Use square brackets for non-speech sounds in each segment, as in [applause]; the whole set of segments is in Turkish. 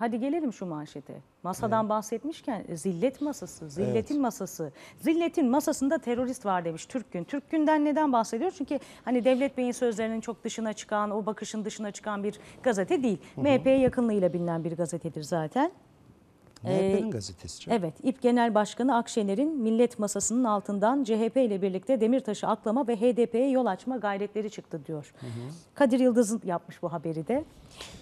Hadi gelelim şu manşete. Masadan evet. bahsetmişken e, zillet masası, zilletin evet. masası. Zilletin masasında terörist var demiş Türkgün. Türkgün'den neden bahsediyor? Çünkü hani Devlet Bey'in sözlerinin çok dışına çıkan, o bakışın dışına çıkan bir gazete değil. MHP'ye yakınlığıyla bilinen bir gazetedir zaten. Ee, MHP'nin gazetesi. Canım. Evet, İP Genel Başkanı Akşener'in millet masasının altından CHP ile birlikte Demirtaş'ı aklama ve HDP'ye yol açma gayretleri çıktı diyor. Hı hı. Kadir Yıldız'ın yapmış bu haberi de.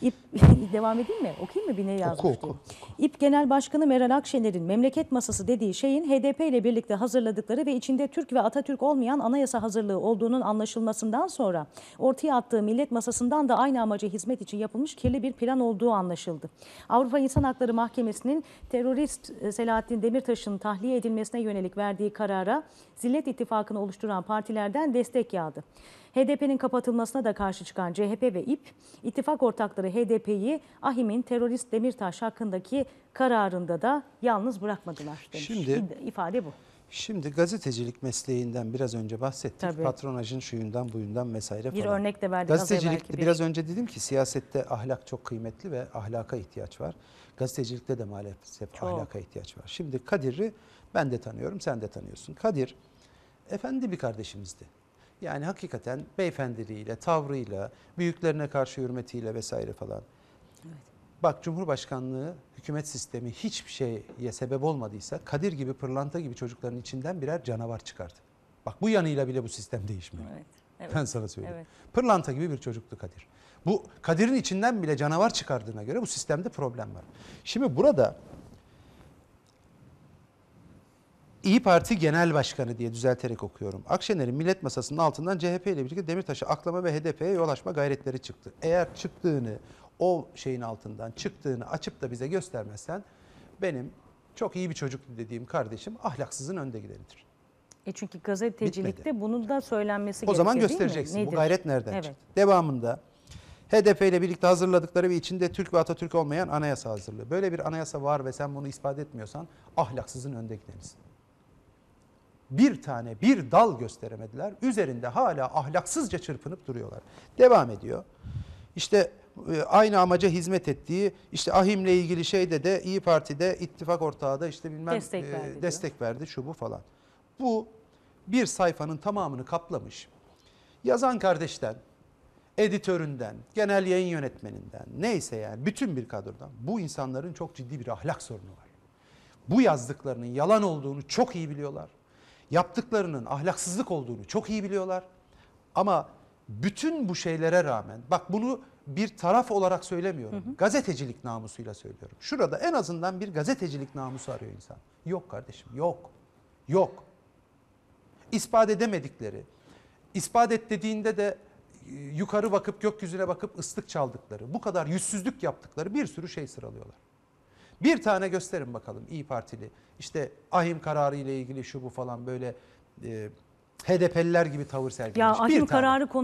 İP, [laughs] devam edeyim mi? Okuyayım mı? Bir ne yazmış oku, oku, oku. İP Genel Başkanı Meral Akşener'in memleket masası dediği şeyin HDP ile birlikte hazırladıkları ve içinde Türk ve Atatürk olmayan anayasa hazırlığı olduğunun anlaşılmasından sonra ortaya attığı millet masasından da aynı amaca hizmet için yapılmış kirli bir plan olduğu anlaşıldı. Avrupa İnsan Hakları Mahkemesi'nin terörist e, Selahattin Demirtaş'ın tahliye edilmesine yönelik verdiği karara Zillet ittifakını oluşturan partilerden destek yağdı. HDP'nin kapatılmasına da karşı çıkan CHP ve İP, ittifak ortakları HDP'yi Ahim'in terörist Demirtaş hakkındaki kararında da yalnız bırakmadılar demiş. Şimdi ifade bu. Şimdi gazetecilik mesleğinden biraz önce bahsettik. Tabii. Patronajın şuyundan buyundan vesaire falan. Bir örnek de verdik. Gazetecilikte bir... biraz önce dedim ki siyasette ahlak çok kıymetli ve ahlaka ihtiyaç var. Gazetecilikte de maalesef çok. ahlaka ihtiyaç var. Şimdi Kadir'i ben de tanıyorum sen de tanıyorsun. Kadir efendi bir kardeşimizdi. Yani hakikaten beyefendiliğiyle, tavrıyla, büyüklerine karşı hürmetiyle vesaire falan. Evet. Bak Cumhurbaşkanlığı hükümet sistemi hiçbir şeye sebep olmadıysa Kadir gibi pırlanta gibi çocukların içinden birer canavar çıkardı. Bak bu yanıyla bile bu sistem değişmiyor. Evet, evet, ben sana söyleyeyim. Evet. Pırlanta gibi bir çocuktu Kadir. Bu Kadir'in içinden bile canavar çıkardığına göre bu sistemde problem var. Şimdi burada İyi Parti Genel Başkanı diye düzelterek okuyorum. Akşener'in millet masasının altından CHP ile birlikte Demirtaş'a aklama ve HDP'ye yol açma gayretleri çıktı. Eğer çıktığını o şeyin altından çıktığını açıp da bize göstermezsen benim çok iyi bir çocuk dediğim kardeşim ahlaksızın önde gidenidir. E çünkü gazetecilikte bunun da söylenmesi gerekiyor. O zaman göstereceksin. Bu gayret nereden evet. çıktı? Devamında HDP ile birlikte hazırladıkları ve içinde Türk ve Atatürk olmayan anayasa hazırlığı. Böyle bir anayasa var ve sen bunu ispat etmiyorsan ahlaksızın önde gidenisin. Bir tane bir dal gösteremediler. Üzerinde hala ahlaksızca çırpınıp duruyorlar. Devam ediyor. İşte e, aynı amaca hizmet ettiği işte ahimle ilgili şeyde de İyi Parti'de ittifak ortağı da işte bilmem destek, e, verdi, destek verdi şu bu falan. Bu bir sayfanın tamamını kaplamış. Yazan kardeşten, editöründen, genel yayın yönetmeninden neyse yani bütün bir kadrodan bu insanların çok ciddi bir ahlak sorunu var. Bu yazdıklarının yalan olduğunu çok iyi biliyorlar. Yaptıklarının ahlaksızlık olduğunu çok iyi biliyorlar. Ama bütün bu şeylere rağmen bak bunu bir taraf olarak söylemiyorum. Hı hı. Gazetecilik namusuyla söylüyorum. Şurada en azından bir gazetecilik namusu arıyor insan. Yok kardeşim yok. Yok. İspat edemedikleri, ispat et dediğinde de e, yukarı bakıp gökyüzüne bakıp ıslık çaldıkları, bu kadar yüzsüzlük yaptıkları bir sürü şey sıralıyorlar. Bir tane gösterin bakalım İyi Partili. İşte ahim kararı ile ilgili şu bu falan böyle e, HDP'liler gibi tavır sergilemiş. Ya ahim bir kararı tane. konusu